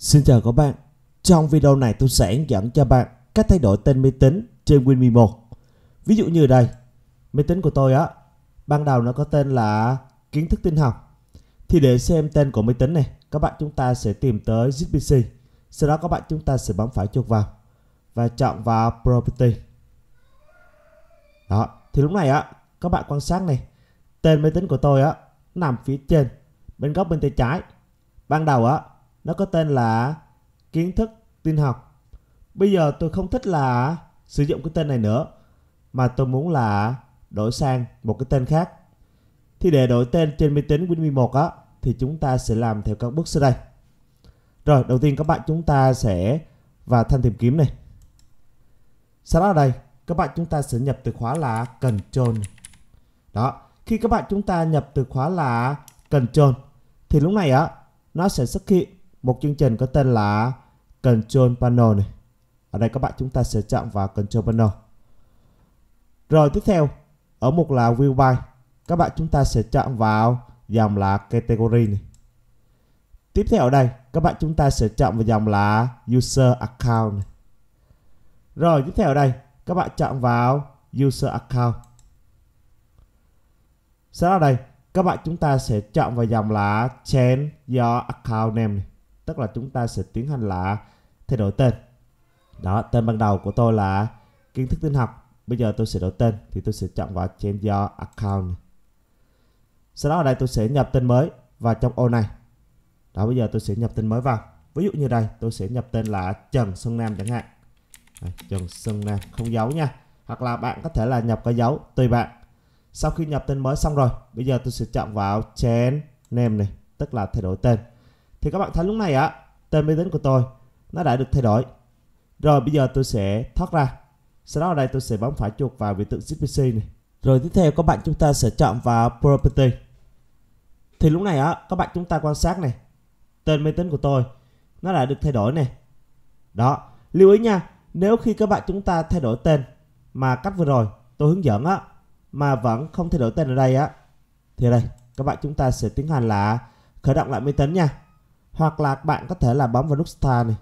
Xin chào các bạn. Trong video này tôi sẽ hướng dẫn cho bạn cách thay đổi tên máy tính trên Win 11. Ví dụ như đây, máy tính của tôi á, ban đầu nó có tên là kiến thức tin học. Thì để xem tên của máy tính này, các bạn chúng ta sẽ tìm tới ZPC. Sau đó các bạn chúng ta sẽ bấm phải chuột vào và chọn vào Property. Đó, thì lúc này á, các bạn quan sát này, tên máy tính của tôi á nằm phía trên bên góc bên tay trái. Ban đầu á nó có tên là kiến thức tin học. Bây giờ tôi không thích là sử dụng cái tên này nữa mà tôi muốn là đổi sang một cái tên khác. Thì để đổi tên trên máy tính win 1 á thì chúng ta sẽ làm theo các bước sau đây. Rồi, đầu tiên các bạn chúng ta sẽ vào thanh tìm kiếm này. Sau đó đây, các bạn chúng ta sẽ nhập từ khóa là control. Đó, khi các bạn chúng ta nhập từ khóa là control thì lúc này á nó sẽ xuất hiện một chương trình có tên là Control Panel này. Ở đây các bạn chúng ta sẽ chọn vào Control Panel. Rồi tiếp theo, ở mục là View By, các bạn chúng ta sẽ chọn vào dòng là Category này. Tiếp theo ở đây, các bạn chúng ta sẽ chọn vào dòng là User Account này. Rồi tiếp theo ở đây, các bạn chọn vào User Account. Sau đó đây, các bạn chúng ta sẽ chọn vào dòng là Change Your Account Name này tức là chúng ta sẽ tiến hành là thay đổi tên đó tên ban đầu của tôi là kiến thức tin học bây giờ tôi sẽ đổi tên thì tôi sẽ chọn vào change your account sau đó ở đây tôi sẽ nhập tên mới vào trong ô này đó bây giờ tôi sẽ nhập tên mới vào ví dụ như đây tôi sẽ nhập tên là Trần Xuân Nam chẳng hạn đây, Trần Xuân Nam không dấu nha hoặc là bạn có thể là nhập có dấu tùy bạn sau khi nhập tên mới xong rồi bây giờ tôi sẽ chọn vào change name này tức là thay đổi tên thì các bạn thấy lúc này á tên máy tính của tôi nó đã được thay đổi rồi bây giờ tôi sẽ thoát ra sau đó ở đây tôi sẽ bấm phải chuột vào biểu tượng CPC này rồi tiếp theo các bạn chúng ta sẽ chọn vào property thì lúc này á các bạn chúng ta quan sát này tên máy tính của tôi nó đã được thay đổi này đó lưu ý nha nếu khi các bạn chúng ta thay đổi tên mà cách vừa rồi tôi hướng dẫn á mà vẫn không thay đổi tên ở đây á thì đây các bạn chúng ta sẽ tiến hành là khởi động lại máy tính nha hoặc là bạn có thể là bấm vào nút start này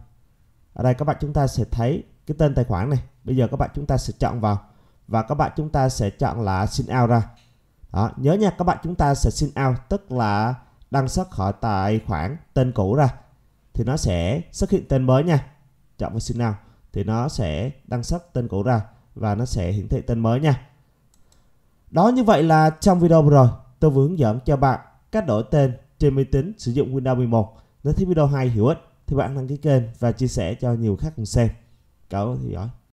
ở đây các bạn chúng ta sẽ thấy cái tên tài khoản này bây giờ các bạn chúng ta sẽ chọn vào và các bạn chúng ta sẽ chọn là xin out ra đó, nhớ nha các bạn chúng ta sẽ xin out tức là đăng xuất khỏi tài khoản tên cũ ra thì nó sẽ xuất hiện tên mới nha chọn vào xin out thì nó sẽ đăng xuất tên cũ ra và nó sẽ hiển thị tên mới nha đó như vậy là trong video vừa rồi tôi vừa hướng dẫn cho bạn cách đổi tên trên máy tính sử dụng Windows 11 nếu thấy video hay hữu ích thì bạn đăng ký kênh và chia sẻ cho nhiều khác cùng xem cảm ơn theo dõi